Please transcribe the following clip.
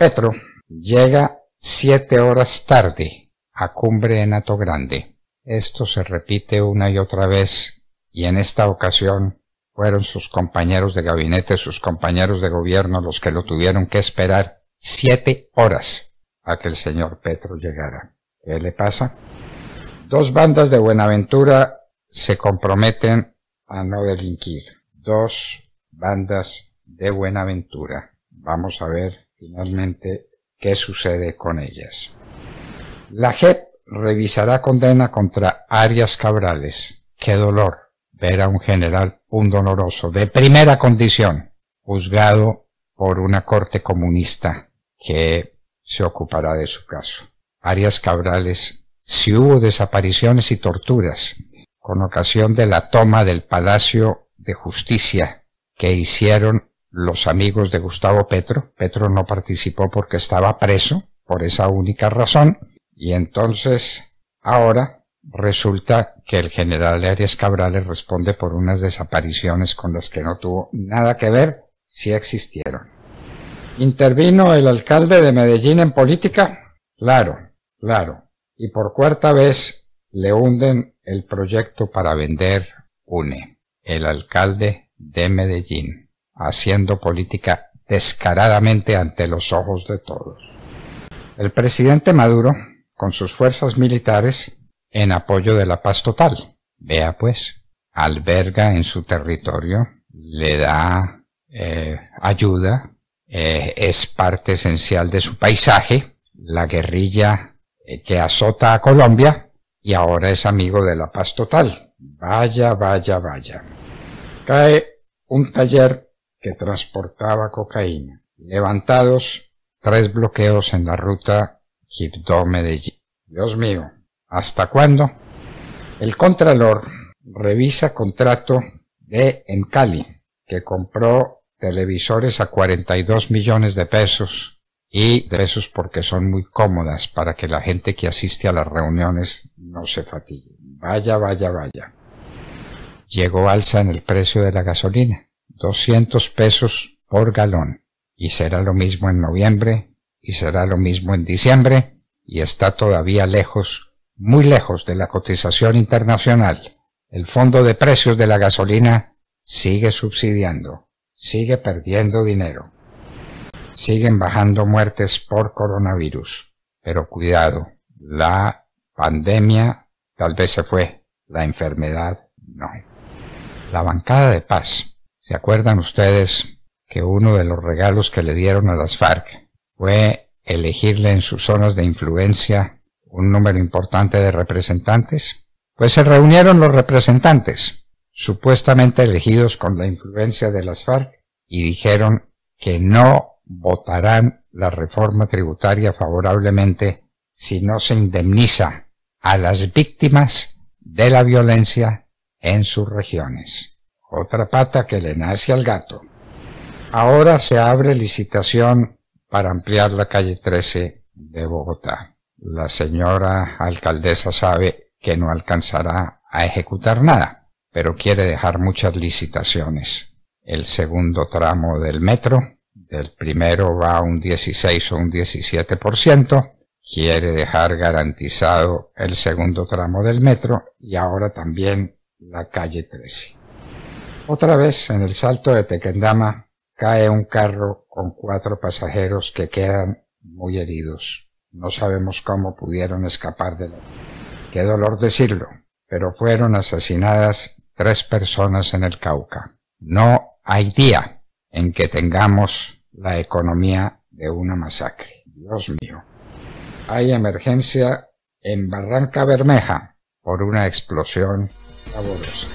Petro llega siete horas tarde a Cumbre en Ato Grande. Esto se repite una y otra vez y en esta ocasión fueron sus compañeros de gabinete, sus compañeros de gobierno los que lo tuvieron que esperar siete horas a que el señor Petro llegara. ¿Qué le pasa? Dos bandas de Buenaventura se comprometen a no delinquir. Dos bandas de Buenaventura. Vamos a ver finalmente qué sucede con ellas. La JEP revisará condena contra Arias Cabrales. Qué dolor ver a un general un doloroso, de primera condición juzgado por una corte comunista que se ocupará de su caso. Arias Cabrales, si hubo desapariciones y torturas con ocasión de la toma del Palacio de Justicia que hicieron los amigos de Gustavo Petro. Petro no participó porque estaba preso, por esa única razón, y entonces ahora resulta que el general Arias Cabrales responde por unas desapariciones con las que no tuvo nada que ver, si existieron. ¿Intervino el alcalde de Medellín en política? Claro, claro. Y por cuarta vez le hunden el proyecto para vender UNE, el alcalde de Medellín haciendo política descaradamente ante los ojos de todos. El presidente Maduro, con sus fuerzas militares, en apoyo de la paz total, vea pues, alberga en su territorio, le da eh, ayuda, eh, es parte esencial de su paisaje, la guerrilla eh, que azota a Colombia y ahora es amigo de la paz total. Vaya, vaya, vaya. Cae un taller que transportaba cocaína. Levantados tres bloqueos en la ruta Quibdó-Medellín. Dios mío, ¿hasta cuándo? El contralor revisa contrato de Encali, que compró televisores a 42 millones de pesos y de pesos porque son muy cómodas para que la gente que asiste a las reuniones no se fatigue. Vaya, vaya, vaya. Llegó alza en el precio de la gasolina. 200 pesos por galón. Y será lo mismo en noviembre, y será lo mismo en diciembre, y está todavía lejos, muy lejos de la cotización internacional. El Fondo de Precios de la Gasolina sigue subsidiando, sigue perdiendo dinero. Siguen bajando muertes por coronavirus. Pero cuidado, la pandemia tal vez se fue, la enfermedad no. La bancada de paz ¿Se acuerdan ustedes que uno de los regalos que le dieron a las FARC fue elegirle en sus zonas de influencia un número importante de representantes? Pues se reunieron los representantes, supuestamente elegidos con la influencia de las FARC, y dijeron que no votarán la reforma tributaria favorablemente si no se indemniza a las víctimas de la violencia en sus regiones otra pata que le nace al gato. Ahora se abre licitación para ampliar la calle 13 de Bogotá. La señora alcaldesa sabe que no alcanzará a ejecutar nada, pero quiere dejar muchas licitaciones. El segundo tramo del metro, del primero va a un 16 o un 17%, quiere dejar garantizado el segundo tramo del metro y ahora también la calle 13. Otra vez, en el salto de Tequendama, cae un carro con cuatro pasajeros que quedan muy heridos. No sabemos cómo pudieron escapar de la... Qué dolor decirlo, pero fueron asesinadas tres personas en el Cauca. No hay día en que tengamos la economía de una masacre. Dios mío. Hay emergencia en Barranca Bermeja por una explosión laborosa.